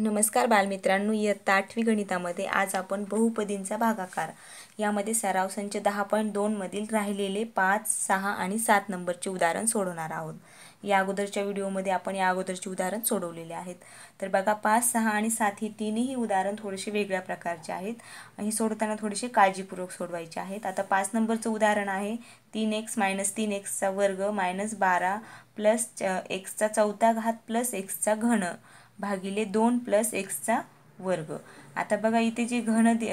नमस्कार बालमित्रांनो इयत्ता आठवी गणितामध्ये आज आपण बहुपदींचा भागाकार यामध्ये सराव संच दहा पॉईंट दोनमधील राहिलेले पाच सहा आणि सात नंबरचे उदाहरण सोडवणार आहोत या अगोदरच्या व्हिडिओमध्ये आपण या अगोदरचे उदाहरण सोडवलेले आहेत तर बघा पाच सहा आणि सात ही तीनही उदाहरण थोडेसे वेगळ्या प्रकारचे आहेत आणि सोडताना थोडेसे काळजीपूर्वक सोडवायचे आहेत आता पाच नंबरचं उदाहरण आहे तीन एक्स मायनस तीन एक्सचा वर्ग मायनस बारा प्लस एक्सचा चौथा घात प्लस एक्सचा घन भागिले दोन प्लस एक्सचा वर्ग आता बघा इथे जे घन दि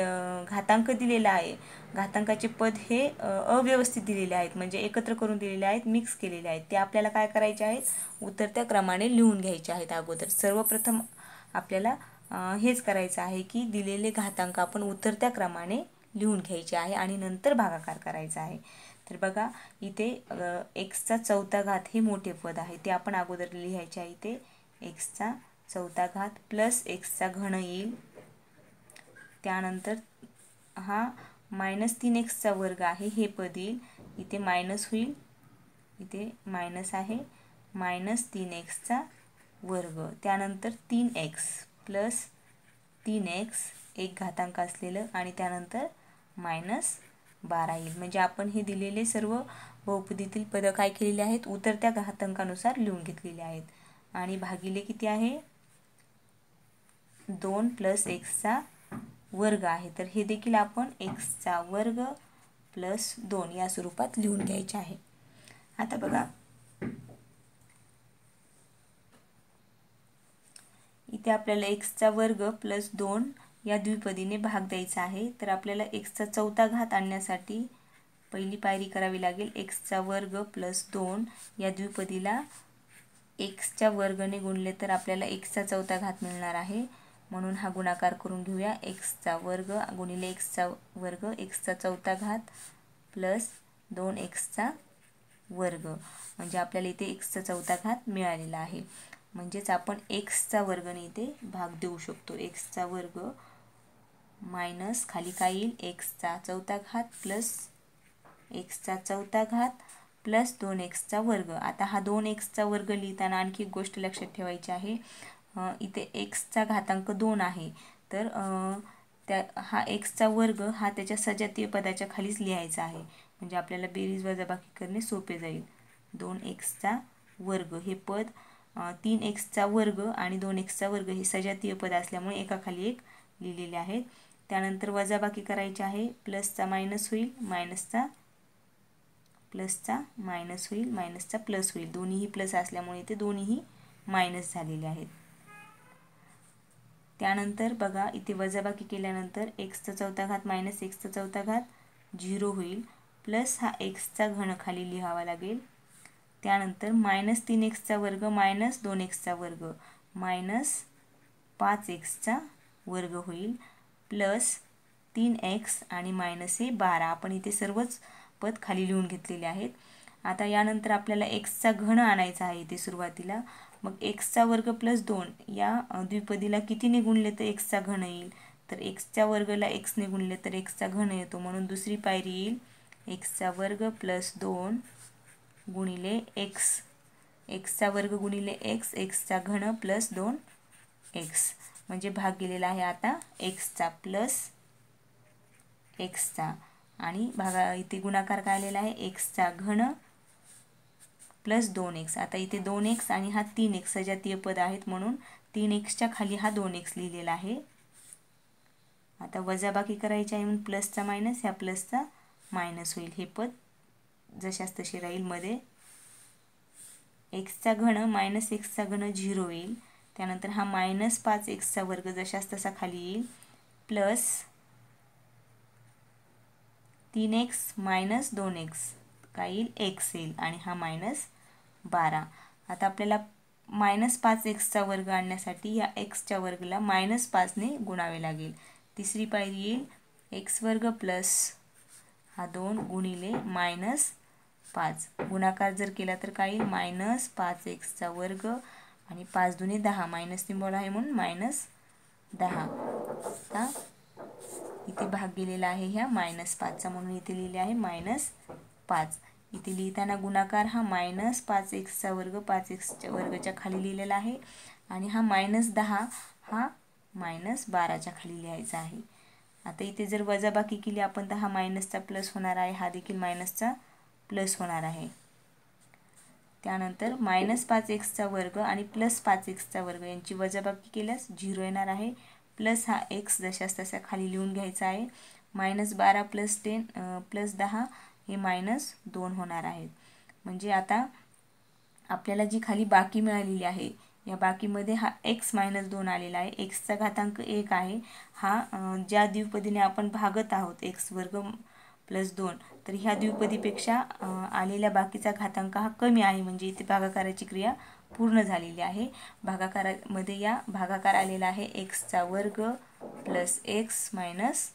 घातांक दिलेला आहे घातांकाचे पद हे अव्यवस्थित दिलेले आहेत म्हणजे एकत्र करून दिलेले आहेत मिक्स केलेले आहेत ते आपल्याला काय करायचे आहेत उतरत्या क्रमाने लिहून घ्यायचे आहेत अगोदर सर्वप्रथम आपल्याला हेच करायचं आहे की दिलेले घातांक आपण उतरत्या क्रमाने लिहून घ्यायचे आहे आणि नंतर भागाकार करायचा आहे तर बघा इथे एक्सचा चौथा घात हे मोठे पद आहे ते आपण अगोदर लिहायचे आहे इथे एक्सचा चौथा घात प्लस एक्सचा घन येईल त्यानंतर हा मायनस तीन एक्सचा वर्ग आहे हे पद येईल इथे मायनस होईल इथे मायनस आहे मायनस तीन एक्सचा वर्ग त्यानंतर तीन एक्स प्लस तीन एक्स एक घातांक असलेलं आणि त्यानंतर मायनस बारा येईल म्हणजे आपण हे दिलेले सर्व बहुपदीतील पदं काय केलेले आहेत त्या घातांकानुसार लिहून घेतलेले आहेत आणि भागिले किती आहे दोन प्लस एक्सचा वर्ग आहे तर हे देखील आपण एक्सचा वर्ग प्लस दोन या स्वरूपात लिहून घ्यायचे आहे आता बघा इथे आपल्याला एक्सचा वर्ग प्लस दोन या द्विपदीने भाग द्यायचा आहे तर आपल्याला एक्सचा चौथा घात आणण्यासाठी पहिली पायरी करावी लागेल एक्सचा वर्ग प्लस दोन या द्विपदीला एक्सच्या वर्गने गुणले तर आपल्याला एक्सचा चौथा घात मिळणार आहे म्हणून हा गुणाकार करून घेऊया एक्सचा वर्ग गुणिले एक्सचा वर्ग एक्सचा चौथा घात प्लस दोन एक्सचा वर्ग म्हणजे आपल्याला इथे एक्सचा चौथा घात मिळालेला आहे म्हणजेच आपण एक्सचा वर्गने इथे भाग देऊ शकतो एक्सचा वर्ग मायनस खाली काय येईल एक्सचा चौथा घात प्लस एक्सचा चौथा घात प्लस दोन एक्सचा वर्ग आता हा दोन एक्सचा वर्ग लिहिताना आणखी एक गोष्ट लक्षात ठेवायची आहे इथे एक्सचा घातांक दोन आहे तर त्या हा एक्सचा वर्ग हा त्याच्या सजातीय पदाच्या खालीच लिहायचा आहे म्हणजे आपल्याला बेरीज वजाबाकी करणे सोपे जाईल दोन एक्सचा वर्ग हे पद तीन एक्सचा वर्ग आणि दोन एक्सचा वर्ग हे सजातीय पद असल्यामुळे एकाखाली एक लिहिलेले आहेत त्यानंतर वजाबाकी करायची आहे प्लसचा मायनस होईल मायनसचा प्लसचा मायनस होईल मायनसचा प्लस होईल दोन्हीही प्लस असल्यामुळे ते दोन्हीही मायनस झालेले आहेत त्यानंतर बघा इथे वजाबाकी केल्यानंतर एक्सचा चौथा घात मायनस एक्सचा चौथा घात झिरो होईल प्लस हा एक्सचा घन खाली लिहावा लागेल त्यानंतर मायनस तीन एक्सचा वर्ग मायनस दोन एक्सचा वर्ग मायनस पाच एक्सचा वर्ग होईल प्लस तीन एक्स आणि मायनस हे बारा आपण इथे सर्वच पद खाली लिहून घेतलेले आहेत आता यानंतर आपल्याला एक्सचा घण आणायचा आहे इथे सुरुवातीला मग एक्सचा वर्ग प्लस दोन या द्विपदीला कितीने गुणले तर एक्सचा घन येईल तर एक्सच्या वर्गला एक्सने गुणले तर एक्सचा घन येतो म्हणून दुसरी पायरी येईल एक्सचा वर्ग प्लस दोन गुणिले एक्स एक्सचा वर्ग गुणिले एक्स एक्सचा घन प्लस दोन एक्स म्हणजे भाग गेलेला आहे आता एक्सचा प्लस एक्सचा आणि भागा इथे गुणाकार काय आलेला आहे एक्सचा घन प्लस दोन एक्स आता इथे दोन एक्स आणि हा तीन एक्स सजातीय पद आहेत म्हणून तीन एक्सच्या खाली हा दोन एक्स लिहिलेला आहे आता वजाबाकी करायची आहे म्हणून प्लसचा मायनस ह्या प्लसचा मायनस होईल हे पद जशाच तशी राहील मध्ये एक्सचा घण मायनस एक्सचा घण झिरो येईल त्यानंतर हा मायनस पाच एक्सचा वर्ग जशाच तसा खाली येईल प्लस तीन एक्स मायनस दोन एक्स काय येईल एक्स येईल आणि हा मायनस बारा आता आपल्याला मायनस पाच एक्सचा वर्ग आणण्यासाठी या एक्सच्या वर्गला मायनस पाचने गुणावे लागेल तिसरी पायरी येईल एक्स वर्ग प्लस हा दोन गुणिले मायनस पाच गुणाकार जर केला तर काय येईल मायनस पाच एक्सचा वर्ग आणि पाच दुने दहा मायनस निंबॉल आहे म्हणून मायनस दहा आता इथे भाग गेलेला आहे ह्या मायनस पाचचा म्हणून इथे लिहिले आहे मायनस पाच इथे लिहिताना गुणाकार हा मायनस पाच एक्सचा वर्ग पाच एक्सच्या वर्गाच्या खाली लिहिलेला आहे आणि हा मायनस दहा हा मायनस बाराच्या खाली लिहायचा आहे आता इथे जर वजाबाकी केली आपण तर हा मायनसचा प्लस होणार आहे हा देखील मायनसचा प्लस होणार आहे त्यानंतर मायनस पाच एक्सचा वर्ग आणि प्लस पाच एक्सचा वर्ग यांची वजाबाकी केल्यास झिरो येणार आहे प्लस हा एक्स जशास तशा खाली लिहून घ्यायचा आहे मायनस बारा प्लस टेन प्लस दहा हे मायनस दोन होणार आहेत म्हणजे आता आपल्याला जी खाली बाकी मिळालेली आहे या बाकीमध्ये हा एक्स मायनस दोन आलेला आहे एक्सचा घातांक एक आहे हा ज्या द्विपदीने आपण भागत आहोत एक्स वर्ग प्लस दोन तर ह्या द्विपदीपेक्षा आलेल्या बाकीचा घातांक हा कमी आहे म्हणजे इथे भागाकाराची क्रिया पूर्ण झालेली आहे भागाकारामध्ये या भागाकार आलेला आहे एक्सचा वर्ग प्लस एक्स मायनस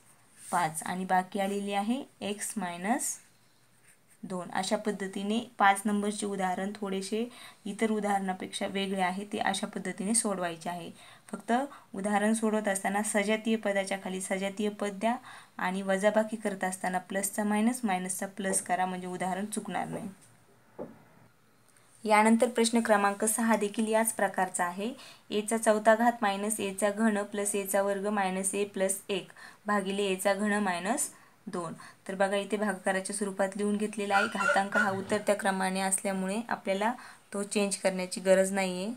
पाच आणि बाकी आलेली आहे एक्स मायनस दोन अशा पद्धतीने पाच नंबरचे उदाहरण थोडेसे इतर उदाहरणापेक्षा वेगळे आहे ते अशा पद्धतीने सोडवायचे आहे फक्त उदाहरण सोडवत असताना सजातीय पदाच्या खाली सजातीय पद द्या आणि वजाबाकी करत असताना प्लसचा मायनस मायनसचा प्लस करा म्हणजे उदाहरण चुकणार नाही यानंतर प्रश्न क्रमांक सहा देखील याच प्रकारचा आहे एचा चौथा घात मायनस एचा घन प्लस एचा वर्ग मायनस ए प्लस एक भागिले एचा घन मायनस दोन तर बघा इथे भागाकाराच्या स्वरूपात लिहून घेतलेला आहे घातांक हा उतरत्या क्रमाने असल्यामुळे आपल्याला तो चेंज करण्याची गरज नाही आहे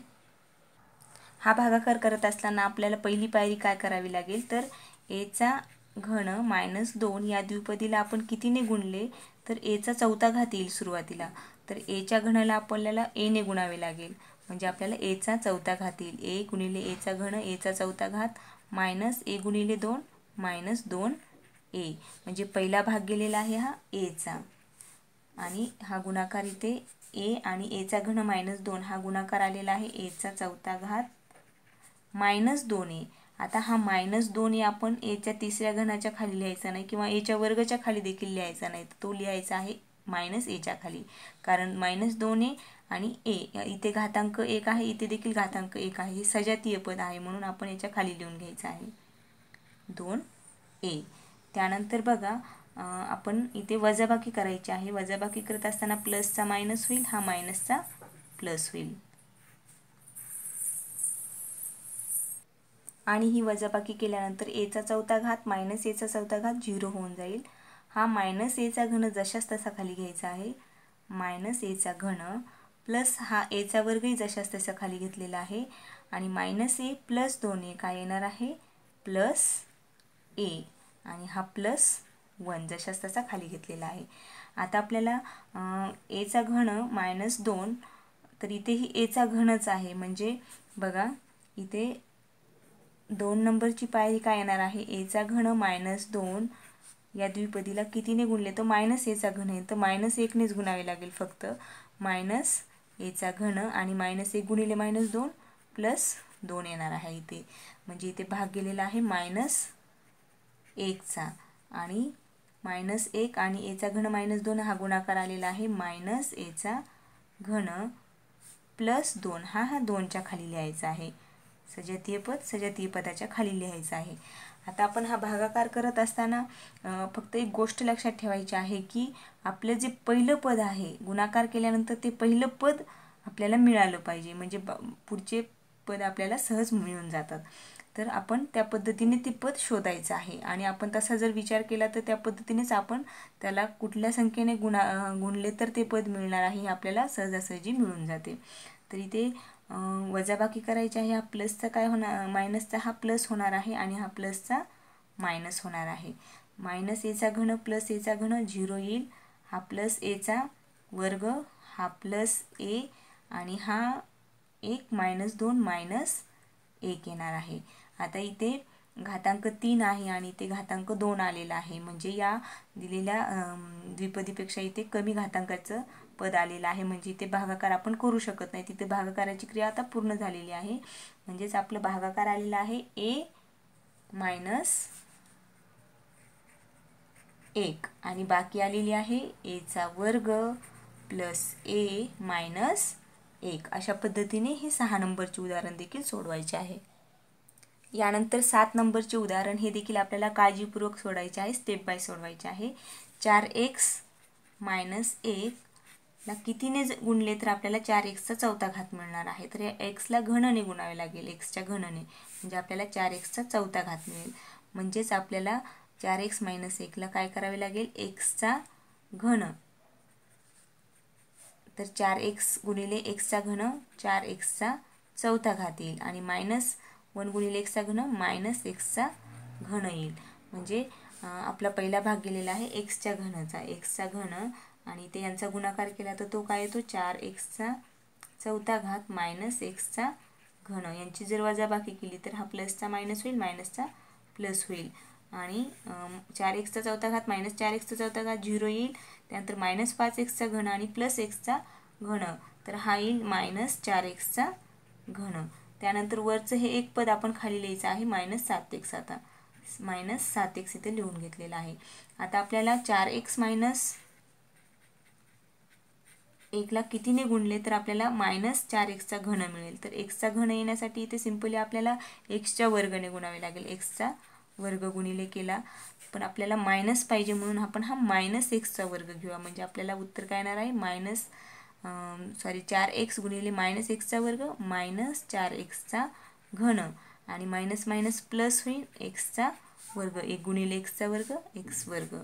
हा भागाकार करत असताना आपल्याला पहिली पायरी काय करावी लागेल तर एचा घन मायनस दोन या द्विपदीला आपण कितीने गुणले तर एचा चौथा घात येईल सुरुवातीला तर एच्या घणाला आपल्याला एने गुणावे लागेल म्हणजे आपल्याला एचा चौथा घात येईल ए गुणिले एचा घन एचा चौथा घात मायनस ए गुणिले दोन मायनस दोन ए म्हणजे पहिला भाग गेलेला आहे हा एचा आणि हा गुणाकार इथे ए आणि एचा घन मायनस दोन हा गुणाकार आलेला आहे एचा चौथा घात मायनस दोन ए आता हा मायनस दोन ए आपण एच्या तिसऱ्या घनाच्या खाली लिहायचा नाही किंवा एच्या वर्गाच्या खाली देखील लिहायचा नाही तो लिहायचा आहे मायनस एच्या खाली कारण मायनस दोन ए आणि ए इथे घातांक एक आहे इथे देखील घातांक एक आहे हे सजातीय पद आहे म्हणून आपण याच्या खाली लिहून घ्यायचं आहे दोन ए त्यानंतर बघा आपण इथे वजाबाकी करायची आहे वजाबाकी करत असताना प्लसचा मायनस होईल हा मायनसचा प्लस होईल आणि ही वजाबाकी केल्यानंतर एचा चौथा घात मायनस एचा चौथा घात झिरो होऊन जाईल हा मायनस एचा घन जशाच तसा खाली घ्यायचा आहे मायनस एचा घन प्लस हा एचा वर्गही जशाच तसा खाली घेतलेला आहे आणि मायनस ए प्लस दोन ए काय येणार आहे प्लस ए आणि हा प्लस वन जशाच तसा खाली घेतलेला आहे आता आपल्याला एचा घन मायनस दोन तर इथेही एचा घनच आहे म्हणजे बघा इथे दोन नंबरची पायरी काय येणार आहे एचा घन मायनस दोन या द्विपदीला कितीने गुणले तर मायनस एचा घन आहे तर मायनस एकनेच गुणावे लागेल फक्त मायनस एचा घन आणि मायनस एक गुणिले मायनस दोन प्लस दोन येणार आहे इथे म्हणजे इथे भाग गेलेला आहे मायनस एकचा आणि मायनस एक आणि एचा घन मायनस दोन हा गुणाकार आलेला आहे मायनस एचा घन प्लस दोन हा हा दोनच्या खाली लिहायचा आहे सजातीय पद सजातीय पदाच्या खाली लिहायचं आहे आता आपण हा भागाकार करत असताना फक्त एक गोष्ट लक्षात ठेवायची आहे की आपलं जे पहिलं पद आहे गुणाकार केल्यानंतर ते पहिलं पद आपल्याला मिळालं पाहिजे म्हणजे पुढचे पद आपल्याला सहज मिळून जातात तर आपण त्या पद्धतीने ते पद शोधायचं आहे आणि आपण तसा जर विचार केला तर त्या पद्धतीनेच आपण त्याला कुठल्या संख्येने गुणा गुणले तर ते पद मिळणार आहे हे आपल्याला सहजासहजी मिळून जाते तर इथे वजाबाकी करायची आहे हा प्लसचा काय होणार मायनसचा हा प्लस होणार आहे आणि हा प्लसचा मायनस होणार आहे मायनस एचा घन प्लस एचा घन झिरो येईल हा प्लस एचा वर्ग हा प्लस ए आणि हा एक मायनस दोन मायनस एक येणार आहे आता इथे घातांक तीन आहे आणि इथे घातांक दोन आलेला आहे म्हणजे या दिलेल्या द्विपदीपेक्षा इथे कमी घातांकाचं पद आलेलं आहे म्हणजे इथे भागाकार आपण करू शकत नाही तिथे भागाकाराची क्रिया आता पूर्ण झालेली आहे म्हणजेच आपलं भागाकार आलेला आहे ए मायनस एक आणि बाकी आलेली आहे एचा वर्ग प्लस ए मायनस एक अशा पद्धतीने हे सहा नंबरचे उदाहरण देखील सोडवायचे आहे यानंतर सात नंबरचे उदाहरण हे देखील आपल्याला काळजीपूर्वक सोडायचे आहे स्टेप बाय सोडवायचे आहे चार एक्स मायनस एक ला कितीने गुणले तर आपल्याला चार एक्सचा चौथा घात मिळणार आहे तर या एक्सला घनने गुणावे लागेल एक्सच्या घनने म्हणजे आपल्याला चार एक्सचा चौथा घात मिळेल म्हणजेच आपल्याला चार एक्स मायनस एकला काय करावे लागेल एक्सचा घन तर चार एक्स गुणिले एक्सचा घन चार एक्सचा चौथा घात येईल आणि मायनस वन गुणिले एक्सचा घन मायनस एक्सचा घन येईल म्हणजे आपला पहिला भाग गेलेला आहे एक्सच्या घनचा एक्सचा घन आणि ते यांचा गुणाकार केला तर तो काय येतो चार एक्सचा चौथा घात मायनस एक्सचा घन यांची जर वजाबाकी केली तर हा प्लसचा मायनस होईल मायनसचा प्लस होईल आणि चार एक्सचा चौथा घात मायनस चार एक्सचा चौथा घात झिरो येईल त्यानंतर मायनस पाच एक्सचा घन आणि प्लस एक्सचा घन तर हा येईल मायनस चार एक्सचा घन त्यानंतर वरचं हे एक पद आपण खाली लिहायचं आहे मायनस सात एक्स आता मायनस सात एक्स इथे लिहून घेतलेलं आहे आता आपल्याला चार एक्स मायनस एकला कितीने गुणले तर आपल्याला मायनस चार एक्सचा घन मिळेल तर एक्सचा घन येण्यासाठी इथे सिम्पली आपल्याला एक्सच्या वर्गने गुणावे लागेल एक्सचा वर्ग गुणिले केला पण आपल्याला मायनस पाहिजे म्हणून आपण हा मायनस एक्सचा वर्ग घेऊया म्हणजे आपल्याला उत्तर काय येणार आहे मायनस सॉरी चार एक्स गुणिले मायनस एक्सचा वर्ग मायनस चार एक्सचा घन आणि मायनस मायनस प्लस होईल एक्सचा वर्ग एक गुणिले एक्सचा वर्ग एक्स वर्ग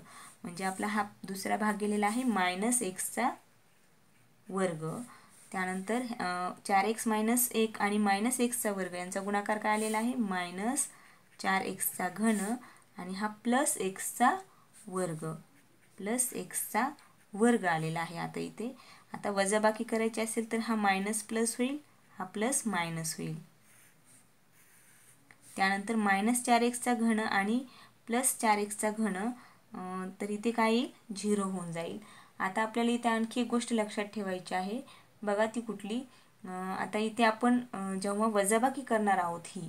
म्हणजे आपला हा दुसरा भाग गेलेला आहे मायनस एक्सचा वर्ग त्यानंतर चार एक्स मायनस एक आणि मायनस एक्सचा वर्ग यांचा गुणाकार काय आलेला आहे मायनस चार एक्सचा घन आणि हा प्लस एक्सचा वर्ग प्लस एक्सचा वर्ग आलेला आहे आता इथे आता वजाबाकी करायची असेल तर हा मायनस प्लस होईल हा प्लस मायनस होईल त्यानंतर मायनस चार एक्सचा घन आणि प्लस चार एक्सचा घन तर इथे काय येईल झिरो होऊन जाईल आता आपल्याला इथे आणखी एक गोष्ट लक्षात ठेवायची आहे बघा ती कुठली आता इथे आपण जेव्हा वजाबाकी करणार आहोत ही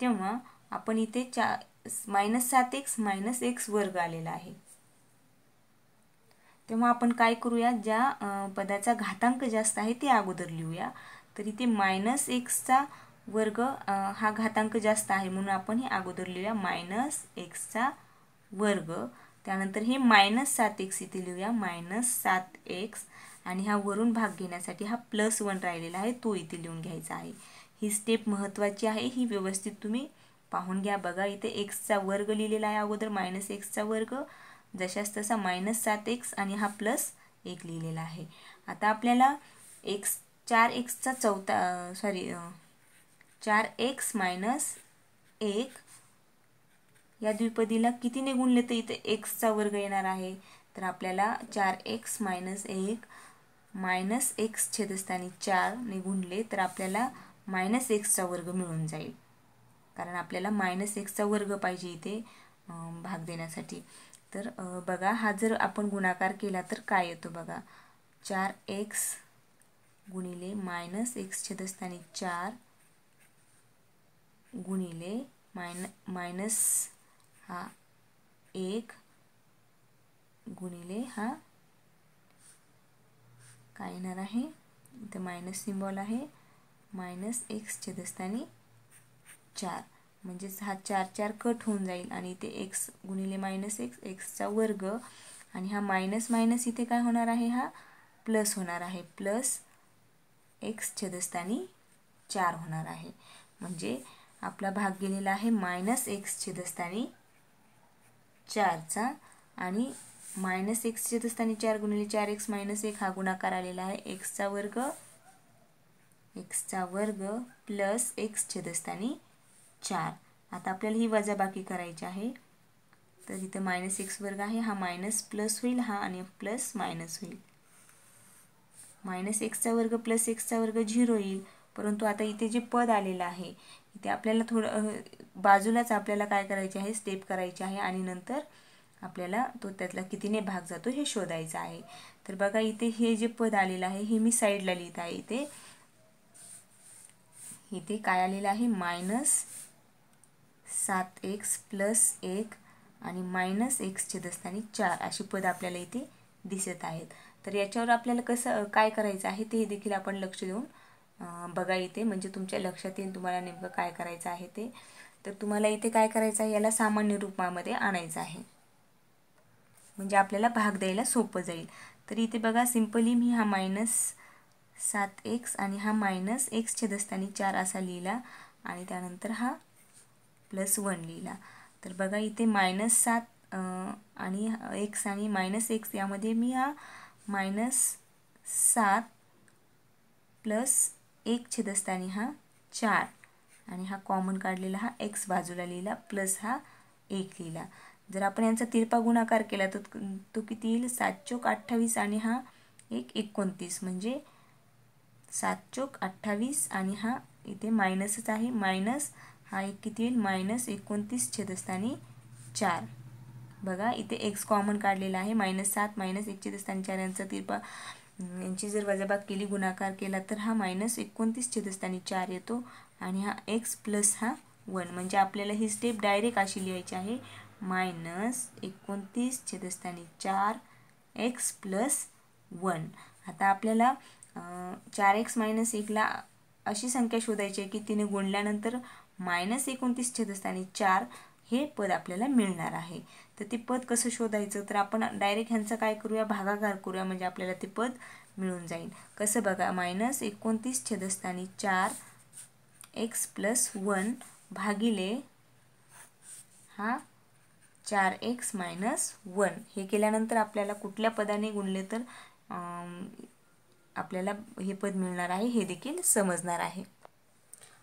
तेव्हा आपण इथे चा मायनस सात एक्स मायनस एक्स वर्ग आलेला आहे तेव्हा आपण काय करूया ज्या पदाचा घातांक जास्त आहे ते अगोदर लिहूया तर इथे मायनस एक्सचा वर्ग हा घातांक जास्त आहे म्हणून आपण हे अगोदर लिहूया मायनस एक्सचा वर्ग त्यानंतर हे मायनस सात एक्स इथे लिहूया मायनस सात एक्स आणि हा वरून भाग घेण्यासाठी हा प्लस वन राहिलेला आहे तो इथे लिहून घ्यायचा आहे ही स्टेप महत्त्वाची आहे ही व्यवस्थित तुम्ही पाहून घ्या बघा इथे एक्सचा वर्ग लिहिलेला आहे अगोदर मायनस एक्सचा वर्ग जशास तसा मायनस सात एक्स आणि हा प्लस एक लिहिलेला आहे आता आपल्याला एक्स चार एक्सचा चौथा सॉरी चार एक्स मायनस एक या द्विपदीला किती निघून तर इथे एक्सचा वर्ग येणार आहे तर आपल्याला चार एक्स मायनस एक मायनस एक्स छेदस्थानी चारने गुणले तर आपल्याला मायनस एक्सचा वर्ग मिळून जाईल कारण आपल्याला मायनस एक्सचा वर्ग पाहिजे इथे भाग देण्यासाठी तर बघा हा जर आपण गुणाकार केला तर काय येतो बघा चार एक्स गुणिले मायनस एक्स छेदस्थानी चार गुणिले मायन मायनस हा एक गुणिले हा काय येणार आहे इथं मायनस सिम्बॉल आहे मायनस एक्स छेदस्थानी चार म्हणजेच हा चार चार कट होऊन जाईल आणि इथे एक्स गुणिले मायनस एक्स एक्सचा वर्ग आणि हा मायनस मायनस इथे काय होणार आहे हा प्लस होणार आहे प्लस एक्स छेदस्थानी चार होणार आहे म्हणजे आपला भाग गेलेला आहे मायनस एक्स छेदस्थानी चारचा आणि मायनस एक्स छेदस्थानी चार गुणिले चार एक्स मायनस एक हा गुणाकार आलेला आहे एक्सचा वर्ग एक्सचा वर्ग प्लस एक्स छेदस्थानी चार आता आपल्याला ही वजाबाकी करायची आहे तर इथं मायनस एक्स वर्ग आहे हा मायनस प्लस होईल हा आणि प्लस मायनस होईल मायनस एक्सचा वर्ग प्लस एक्सचा वर्ग झिरो येईल परंतु आता इथे जे पद आलेलं आहे इथे आपल्याला थोडं बाजूलाच आपल्याला काय करायचे आहे स्टेप करायचे आहे आणि नंतर आपल्याला तो त्यातला कितीने भाग जातो हे शोधायचा आहे तर बघा इथे हे जे पद आलेलं आहे हे मी साईडला लिहित आहे इथे इथे काय आलेलं आहे मायनस सात एक्स प्लस एक आणि मायनस एक्स छेदस्थानी चार अशी पद आपल्याला इथे दिसत आहेत तर याच्यावर आपल्याला कसं काय करायचं आहे ते देखील आपण लक्ष देऊन बघा इथे म्हणजे तुमच्या लक्षात येईल तुम्हाला नेमकं काय करायचं आहे ते तर तुम्हाला इथे काय करायचं आहे याला सामान्य रूपामध्ये आणायचं आहे म्हणजे आपल्याला भाग द्यायला सोपं जाईल तर इथे बघा सिम्पली मी हा मायनस सात एक्स आणि हा मायनस एक्स छेदस्थानी चार असा लिहिला आणि त्यानंतर हा प्लस वन लिहिला तर बघा इथे मायनस सात आणि एक्स आणि मायनस एक्स यामध्ये मी हा मायनस सात प्लस एक छेदस्थानी हा चार आणि हा कॉमन काढलेला हा एक्स बाजूला लिहिला प्लस हा एक लिहिला जर आपण यांचा तिरपा गुणाकार केला तर तो किती येईल सात चोक अठ्ठावीस आणि हा एक एकोणतीस म्हणजे सात चोक अठ्ठावीस आणि हा इथे मायनसच आहे मायनस हा एक किती येईल मायनस एकोणतीस छेदस्थानी चार बघा इथे एक्स कॉमन काढलेला आहे मायनस सात मायनस एक छेदस्थानी चार यांचा तिरपा यांची जर वजाबाग केली गुणाकार केला तर हा मायनस एकोणतीस छेदस्थानी चार येतो आणि हा एक्स प्लस हा वन म्हणजे आपल्याला ही स्टेप डायरेक्ट अशी लिहायची आहे मायनस एकोणतीस छेदस्थानी चार एक्स प्लस वन आता आपल्याला चार एक्स मायनस एकला अशी संख्या शोधायची आहे की तिने गुणल्यानंतर मायनस एकोणतीस छेदस्थानी चार हे पद आपल्याला मिळणार आहे तर ते पद कसं शोधायचं तर आपण डायरेक्ट ह्यांचं काय करूया भागाकार करूया म्हणजे आपल्याला ते पद मिळून जाईल कसं बघा मायनस एकोणतीस छेदस्थानी चार एक्स प्लस वन भागिले हा चार एक्स मायनस वन हे केल्यानंतर आपल्याला कुठल्या पदाने गुणले तर आपल्याला हे पद मिळणार आहे हे देखील समजणार आहे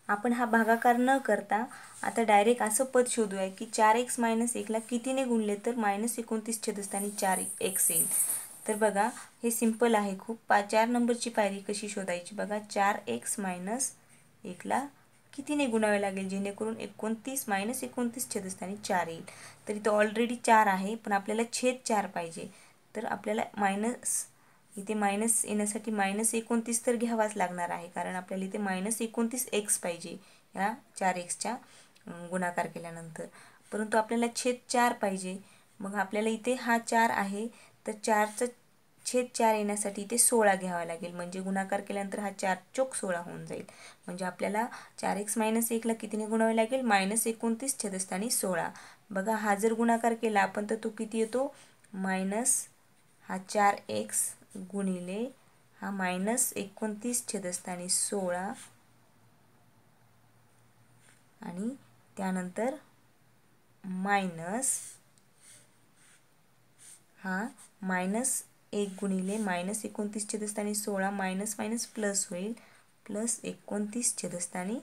आपण हा भागाकार न करता आता डायरेक्ट असं पद शोधूया की चार एक्स मायनस एकला कितीने गुणले तर मायनस एकोणतीस छेदस्थानी चार एक्स येईल तर बघा हे सिम्पल आहे खूप पा चार नंबरची पायरी कशी शोधायची बघा चार एक्स मायनस एकला कितीने गुणावे लागेल जेणेकरून एकोणतीस मायनस एकोणतीस छेदस्थानी चार येईल तर इथं ऑलरेडी चार आहे पण आपल्याला छेद चार पाहिजे तर आपल्याला मायनस इथे मायनस येण्यासाठी मायनस एकोणतीस तर घ्यावाच लागणार आहे कारण आपल्याला इथे मायनस एकोणतीस एक्स पाहिजे ह्या चार एक्सच्या गुणाकार केल्यानंतर परंतु आपल्याला छेद चार पाहिजे मग आपल्याला इथे हा चार आहे तर चारचं छेद चार येण्यासाठी इथे सोळा घ्यावा लागेल म्हणजे गुणाकार केल्यानंतर हा चार चोक सोळा होऊन जाईल म्हणजे आपल्याला चार एक्स मायनस एकला कितीने गुणावे लागेल मायनस एकोणतीस छेदस्थानी सोळा बघा हा जर गुणाकार केला आपण तर तो किती येतो मायनस हा चार एक्स गुणिले हा मायनस एकोणतीस छेदस्थानी सोळा आणि त्यानंतर मायनस हा मायनस एक गुणिले मायनस एकोणतीस छेदस्थानी सोळा मायनस मायनस प्लस होईल प्लस एकोणतीस छेदस्थानी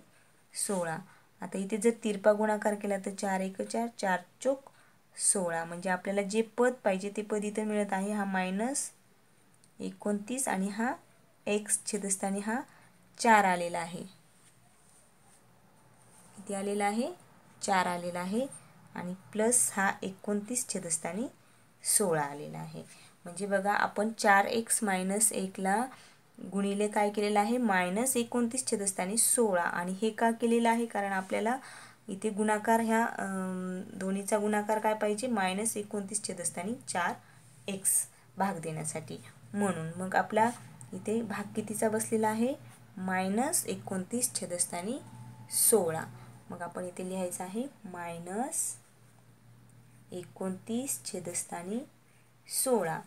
सोळा आता इथे जर तिरपा गुणाकार केला तर चार एक चार चार चोक सोळा म्हणजे आपल्याला जे पद पाहिजे ते पद इथं मिळत आहे हा मायनस एकोणतीस आणि हा एक्स छेदस्थानी हा चार आलेला आहे किती आलेला आहे चार आलेला आहे आणि प्लस हा एकोणतीस छेदस्थानी सोळा आलेला आहे म्हणजे बघा आपण चार एक्स मायनस एकला गुणिले काय केलेलं आहे मायनस एकोणतीस छेदस्थानी सोळा आणि हे का केलेलं आहे कारण आपल्याला इथे गुणाकार ह्या दोन्हीचा गुणाकार काय पाहिजे मायनस एकोणतीस छेदस्थानी चार एक्स भाग देण्यासाठी म्हणून मग आपला इथे भाग कितीचा बसलेला आहे मायनस एकोणतीस छेदस्थानी सोळा मग आपण इथे लिहायचं आहे मायनस एकोणतीस छेदस्थानी सोळा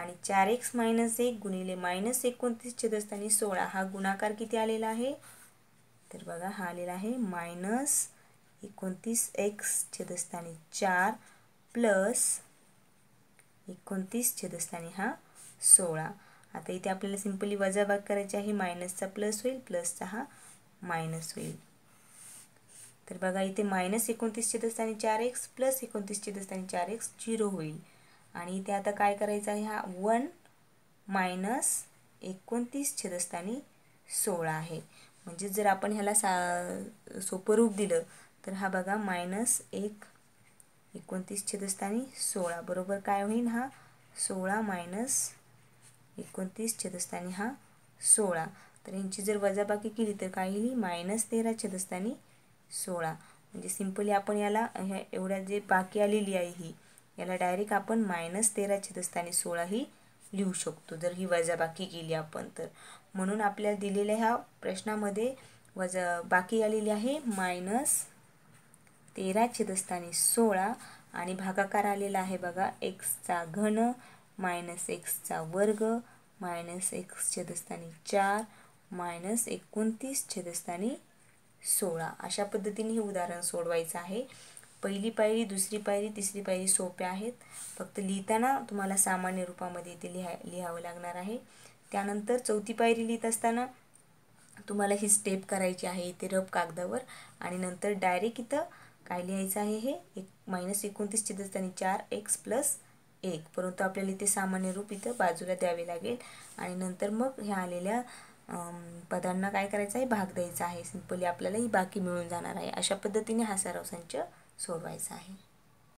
आणि चार एक्स मायनस एक गुणिले मायनस एकोणतीस छेदस्थानी सोळा हा गुणाकार किती आलेला आहे तर बघा हा आलेला आहे मायनस एकोणतीस एक्स छेदस्थानी चार प्लस एकोणतीस छेदस्थानी हा सोळा आता इथे आपल्याला सिम्पली भाग करायची आहे मायनसचा प्लस होईल प्लसचा हा मायनस होईल तर बघा इथे मायनस एकोणतीस छेदस्थानी चार एक्स प्लस एकोणतीस छेदस्थानी चार एक्स झिरो होईल आणि इथे आता काय करायचं आहे हा वन मायनस एकोणतीस छेदस्थानी सोळा आहे म्हणजे जर आपण ह्याला सा सोपं रूप दिलं तर हा बघा मायनस एक एकोणतीस छेदस्थानी सोळा बरोबर काय होईल हा सोळा मायनस एकोणतीस छेदस्थानी हा सोळा तर यांची जर वजाबाकी केली तर काय येईल मायनस तेरा छेदस्थानी सोळा म्हणजे सिम्पली आपण याला ह्या एवढ्या जे बाकी आलेली आहे ही याला डायरेक्ट आपण मायनस तेरा छेदस्थानी सोळा ही लिहू शकतो जर ही वजाबाकी केली आपण तर म्हणून आपल्याला दिलेल्या ह्या प्रश्नामध्ये वजा बाकी आलेली आहे मायनस तेरा छेदस्थानी सोळा आणि भागाकार आलेला आहे बघा एक्सचा घन मायनस एक्सचा वर्ग मायनस एक्स छेदस्थानी चार मायनस एकोणतीस छेदस्थानी सोळा अशा पद्धतीने हे उदाहरण सोडवायचं आहे पहिली पायरी दुसरी पायरी तिसरी पायरी सोप्या आहेत फक्त लिहिताना तुम्हाला सामान्य रूपामध्ये इथे लिहा लिहावं लागणार आहे त्यानंतर चौथी पायरी लिहित असताना तुम्हाला ही स्टेप करायची आहे इथे रब कागदावर आणि नंतर डायरेक्ट इथं काय लिहायचं आहे हे एक मायनस एकोणतीस छेदस्थानी चार एक्स प्लस एक परंतु आपल्याला इथे सामान्य रूप इथं बाजूला द्यावे लागेल आणि नंतर मग ह्या आलेल्या पदांना काय करायचं आहे भाग द्यायचा आहे सिंपली आपल्याला ही बाकी मिळून जाणार आहे अशा पद्धतीने हा सराव संच सोडवायचा आहे